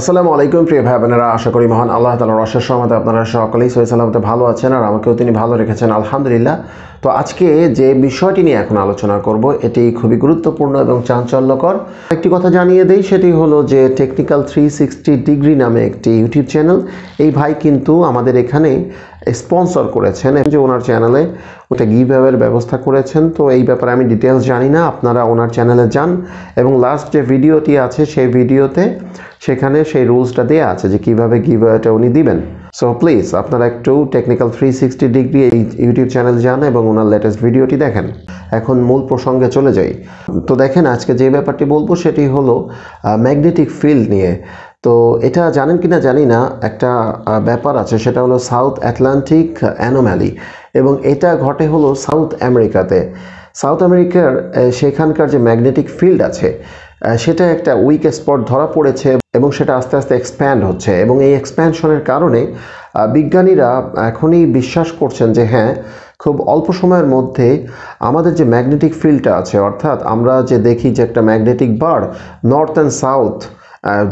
আসসালামু আলাইকুম প্রিয় ভাই বোনেরা আশা করি মহান আল্লাহ তালার অশেষ সহমতে আপনারা সকলেই সহি সালামতে ভালো আছেন আর আমাকেও তিনি ভালো রেখেছেন আলহামদুলিল্লাহ তো আজকে যে বিষয়টি নিয়ে এখন আলোচনা করব এটি খুবই গুরুত্বপূর্ণ এবং চাঞ্চল্যকর একটি কথা জানিয়ে দেই সেটি হলো যে টেকনিক্যাল থ্রি সিক্সটি ডিগ্রি নামে একটি ইউটিউব চ্যানেল এই ভাই কিন্তু আমাদের এখানে স্পন্সর করেছেন যে ওনার চ্যানেলে ওটা গিভ অ্যাওয়ের ব্যবস্থা করেছেন তো এই ব্যাপারে আমি ডিটেলস জানি না আপনারা ওনার চ্যানেলে যান এবং লাস্ট যে ভিডিওটি আছে সেই ভিডিওতে সেখানে সেই রুলসটা দেওয়া আছে যে কীভাবে গিভ অ্যাওয়েটা উনি দিবেন সো প্লিজ আপনারা একটু টেকনিক্যাল থ্রি সিক্সটি ডিগ্রি এই ইউটিউব চ্যানেল যান এবং ওনার লেটেস্ট ভিডিওটি দেখেন এখন মূল প্রসঙ্গে চলে যাই তো দেখেন আজকে যে ব্যাপারটি বলবো সেটি হলো ম্যাগনেটিক ফিল্ড নিয়ে তো এটা জানেন কিনা জানি না একটা ব্যাপার আছে সেটা হলো সাউথ অ্যাটলান্টিক অ্যানোম্যালি এবং এটা ঘটে হলো সাউথ আমেরিকাতে সাউথ আমেরিকার সেখানকার যে ম্যাগনেটিক ফিল্ড আছে সেটা একটা উইক স্পট ধরা পড়েছে এবং সেটা আস্তে আস্তে এক্সপ্যান্ড হচ্ছে এবং এই এক্সপ্যানশনের কারণে বিজ্ঞানীরা এখনই বিশ্বাস করছেন যে হ্যাঁ খুব অল্প সময়ের মধ্যে আমাদের যে ম্যাগনেটিক ফিল্ডটা আছে অর্থাৎ আমরা যে দেখি যে একটা magnetic bar north and south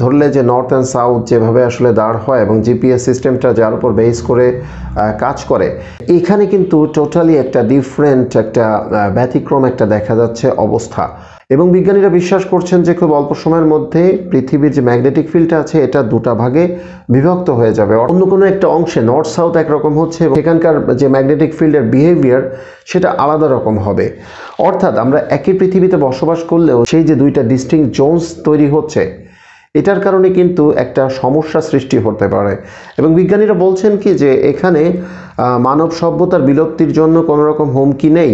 ধরলে যে নর্থ অ্যান্ড সাউথ যেভাবে আসলে দাঁড় হয় এবং জিপিএস সিস্টেমটা যার উপর বেস করে কাজ করে এখানে কিন্তু টোটালি একটা ডিফারেন্ট একটা ব্যতিক্রম একটা দেখা যাচ্ছে অবস্থা এবং বিজ্ঞানীরা বিশ্বাস করছেন যে খুব অল্প সময়ের মধ্যে পৃথিবীর যে ম্যাগনেটিক ফিল্ডটা আছে এটা দুটা ভাগে বিভক্ত হয়ে যাবে অন্য কোনো একটা অংশে নর্থ সাউথ একরকম হচ্ছে এবং এখানকার যে ম্যাগনেটিক ফিল্ডের বিহেভিয়ার সেটা আলাদা রকম হবে অর্থাৎ আমরা একই পৃথিবীতে বসবাস করলেও সেই যে দুইটা ডিস্টিং জোনস তৈরি হচ্ছে এটার কারণে কিন্তু একটা সমস্যা সৃষ্টি হতে পারে এবং বিজ্ঞানীরা বলছেন কি যে এখানে মানব সভ্যতার বিলুপ্তির জন্য কোনো রকম হুমকি নেই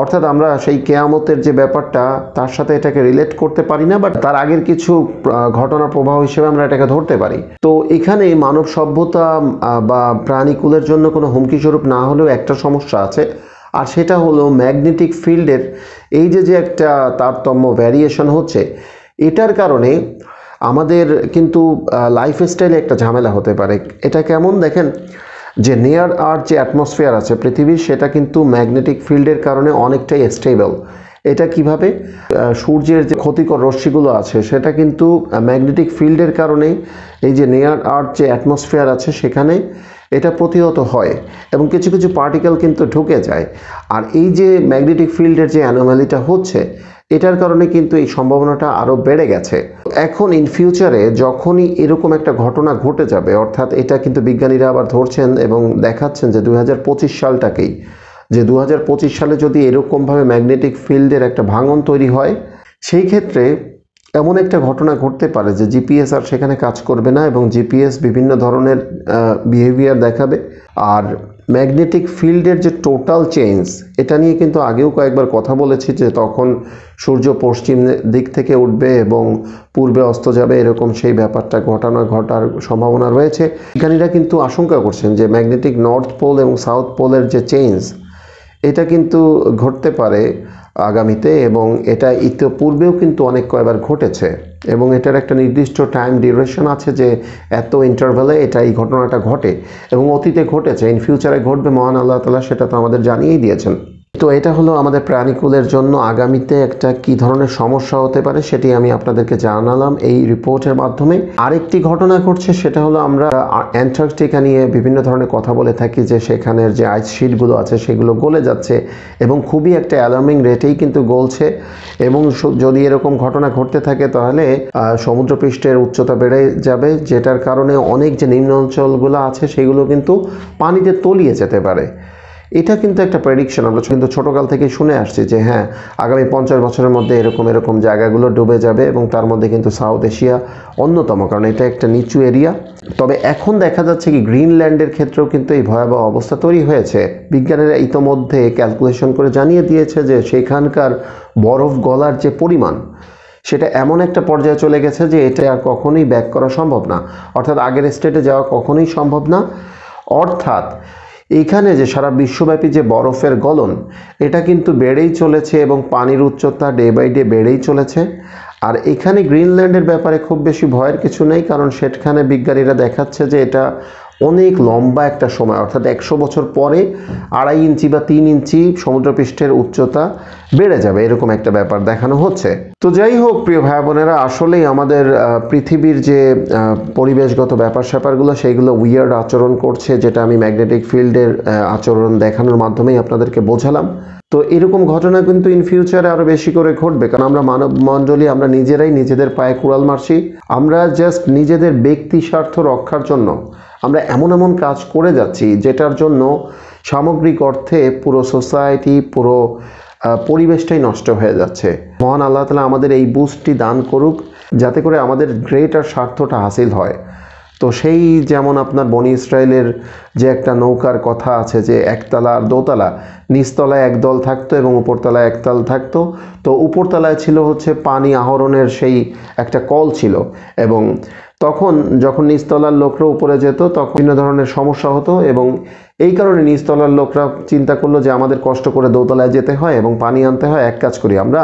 অর্থাৎ আমরা সেই কেয়ামতের যে ব্যাপারটা তার সাথে এটাকে রিলেট করতে পারি না বাট তার আগের কিছু ঘটনা প্রবাহ হিসেবে আমরা এটাকে ধরতে পারি তো এখানে মানব সভ্যতা বা প্রাণীকুলের জন্য কোনো হুমকি স্বরূপ না হলেও একটা সমস্যা আছে আর সেটা হলো ম্যাগনেটিক ফিল্ডের এই যে যে একটা তারতম্য ভ্যারিয়েশন হচ্ছে এটার কারণে আমাদের কিন্তু লাইফস্টাইলে একটা ঝামেলা হতে পারে এটা কেমন দেখেন যে নিয়ার আর যে অ্যাটমসফিয়ার আছে পৃথিবীর সেটা কিন্তু ম্যাগনেটিক ফিল্ডের কারণে অনেকটাই স্টেবল এটা কিভাবে সূর্যের যে ক্ষতিকর রশ্মিগুলো আছে সেটা কিন্তু ম্যাগনেটিক ফিল্ডের কারণেই এই যে নেয়ার আর যে অ্যাটমসফিয়ার আছে সেখানে এটা প্রতিহত হয় এবং কিছু কিছু পার্টিকেল কিন্তু ঢুকে যায় আর এই যে ম্যাগনেটিক ফিল্ডের যে অ্যানোমালিটা হচ্ছে এটার কারণে কিন্তু এই সম্ভাবনাটা আরও বেড়ে গেছে এখন ইন ফিউচারে যখনই এরকম একটা ঘটনা ঘটে যাবে অর্থাৎ এটা কিন্তু বিজ্ঞানীরা আবার ধরছেন এবং দেখাচ্ছেন যে দু সালটাকেই যে দু সালে যদি এরকমভাবে ম্যাগনেটিক ফিল্ডের একটা ভাঙন তৈরি হয় সেই ক্ষেত্রে এমন একটা ঘটনা ঘটতে পারে যে জিপিএস আর সেখানে কাজ করবে না এবং জিপিএস বিভিন্ন ধরনের বিহেভিয়ার দেখাবে আর ম্যাগনেটিক ফিল্ডের যে টোটাল চেঞ্জ এটা নিয়ে কিন্তু আগেও কয়েকবার কথা বলেছি যে তখন সূর্য পশ্চিম দিক থেকে উঠবে এবং পূর্বে অস্ত যাবে এরকম সেই ব্যাপারটা ঘটানো ঘটার সম্ভাবনা রয়েছে বিজ্ঞানীরা কিন্তু আশঙ্কা করছেন যে ম্যাগনেটিক নর্থ পোল এবং সাউথ পোলের যে চেঞ্জ এটা কিন্তু ঘটতে পারে আগামীতে এবং এটা ইতিপূর্বেও কিন্তু অনেক কয়বার ঘটেছে এবং এটার একটা নির্দিষ্ট টাইম ডিউরেশন আছে যে এত ইন্টারভ্যালে এটা এই ঘটনাটা ঘটে এবং অতীতে ঘটেছে ইন ফিউচারে ঘটবে মহান আল্লাহ তালা সেটা তো আমাদের জানিয়েই দিয়েছেন তো এটা হলো আমাদের প্রাণীকুলের জন্য আগামীতে একটা কি ধরনের সমস্যা হতে পারে সেটি আমি আপনাদেরকে জানালাম এই রিপোর্টের মাধ্যমে আরেকটি ঘটনা ঘটছে সেটা হলো আমরা অ্যান্টার্কটিকা নিয়ে বিভিন্ন ধরনের কথা বলে থাকি যে সেখানের যে আইস শিটগুলো আছে সেগুলো গলে যাচ্ছে এবং খুবই একটা অ্যালার্মিং রেটেই কিন্তু গলছে এবং যদি এরকম ঘটনা ঘটতে থাকে তাহলে সমুদ্রপৃষ্ঠের উচ্চতা বেড়ে যাবে যেটার কারণে অনেক যে নিম্ন অঞ্চলগুলো আছে সেগুলো কিন্তু পানিতে তলিয়ে যেতে পারে এটা কিন্তু একটা প্রেডিকশন আমরা কিন্তু ছোটোকাল থেকে শুনে আসছি যে হ্যাঁ আগামী পঞ্চাশ বছরের মধ্যে এরকম এরকম জায়গাগুলো ডুবে যাবে এবং তার মধ্যে কিন্তু সাউথ এশিয়া অন্যতম কারণ এটা একটা নিচু এরিয়া তবে এখন দেখা যাচ্ছে কি গ্রিনল্যান্ডের ক্ষেত্রেও কিন্তু এই ভয়াবহ অবস্থা তৈরি হয়েছে বিজ্ঞানীরা ইতোমধ্যে ক্যালকুলেশন করে জানিয়ে দিয়েছে যে সেখানকার বরফ গলার যে পরিমাণ সেটা এমন একটা পর্যায়ে চলে গেছে যে এটা আর কখনোই ব্যাক করা সম্ভব না অর্থাৎ আগের স্টেটে যাওয়া কখনোই সম্ভব না অর্থাৎ এখানে যে সারা বিশ্বব্যাপী যে বরফের গলন এটা কিন্তু বেড়েই চলেছে এবং পানির উচ্চতা ডে বাই ডে বেড়েই চলেছে আর এখানে গ্রিনল্যান্ডের ব্যাপারে খুব বেশি ভয়ের কিছু নেই কারণ সেখানে বিজ্ঞানীরা দেখাচ্ছে যে এটা অনেক লম্বা একটা সময় অর্থাৎ একশো বছর পরে আড়াই ইঞ্চি বা তিন ইঞ্চি সমুদ্রপৃষ্ঠের উচ্চতা বেড়ে যাবে এরকম একটা ব্যাপার দেখানো হচ্ছে তো যাই হোক প্রিয় ভাই বোনেরা আসলেই আমাদের পৃথিবীর যে পরিবেশগত ব্যাপার স্যাপারগুলো সেইগুলো উইয়ার্ড আচরণ করছে যেটা আমি ম্যাগনেটিক ফিল্ডের আচরণ দেখানোর মাধ্যমেই আপনাদেরকে বোঝালাম তো এরকম ঘটনা কিন্তু ইন ফিউচারে আরও বেশি করে ঘটবে কারণ আমরা মানব মণ্ডলী আমরা নিজেরাই নিজেদের পায়ে কুড়াল মারছি আমরা জাস্ট নিজেদের ব্যক্তি স্বার্থ রক্ষার জন্য আমরা এমন এমন কাজ করে যাচ্ছি যেটার জন্য সামগ্রিক অর্থে পুরো সোসাইটি পুরো পরিবেশটাই নষ্ট হয়ে যাচ্ছে মহান আল্লাহ তালা আমাদের এই বুস্টটি দান করুক যাতে করে আমাদের গ্রেটার স্বার্থটা হাসিল হয় তো সেই যেমন আপনার বনি ইসরায়েলের যে একটা নৌকার কথা আছে যে একতলা আর দোতলা নিচতলায় একদল থাকতো এবং উপরতলায় একতাল থাকতো তো উপরতলায় ছিল হচ্ছে পানি আহরণের সেই একটা কল ছিল এবং তখন যখন নিচতলার লোকরা উপরে যেত তখন বিভিন্ন ধরনের সমস্যা হতো এবং এই কারণে নিচতলার লোকরা চিন্তা করলো যে আমাদের কষ্ট করে দোতলায় যেতে হয় এবং পানি আনতে হয় এক কাজ করি আমরা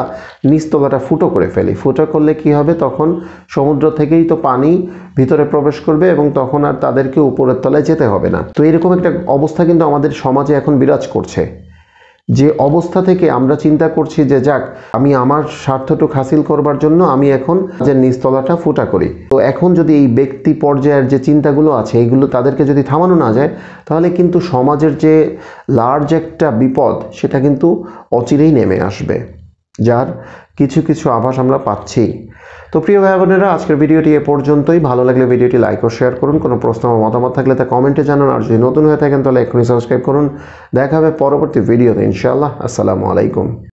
নিচতলাটা ফুটো করে ফেলি ফুটো করলে কি হবে তখন সমুদ্র থেকেই তো পানি ভিতরে প্রবেশ করবে এবং তখন আর তাদেরকে উপরের তলায় যেতে হবে না তো এরকম একটা অবস্থা কিন্তু আমাদের সমাজে এখন বিরাজ করছে যে অবস্থা থেকে আমরা চিন্তা করছি যে যাক আমি আমার স্বার্থটুক হাসিল করবার জন্য আমি এখন যে নিস্তলাটা ফুটা করি তো এখন যদি এই ব্যক্তি পর্যায়ের যে চিন্তাগুলো আছে এইগুলো তাদেরকে যদি থামানো না যায় তাহলে কিন্তু সমাজের যে লার্জ একটা বিপদ সেটা কিন্তু অচিরেই নেমে আসবে যার কিছু কিছু আভাস আমরা পাচ্ছি তো প্রিয় ভাই বোনেরা আজকের ভিডিওটি এ পর্যন্তই ভালো লাগলে ভিডিওটি লাইক ও শেয়ার করুন কোনো প্রশ্ন বা মতামত থাকলে তা কমেন্টে জানান আর যদি নতুন হয়ে থাকেন তাহলে এখনই সাবস্ক্রাইব করুন দেখা হবে পরবর্তী ভিডিওতে ইনশাআল্লাহ আসসালামু আলাইকুম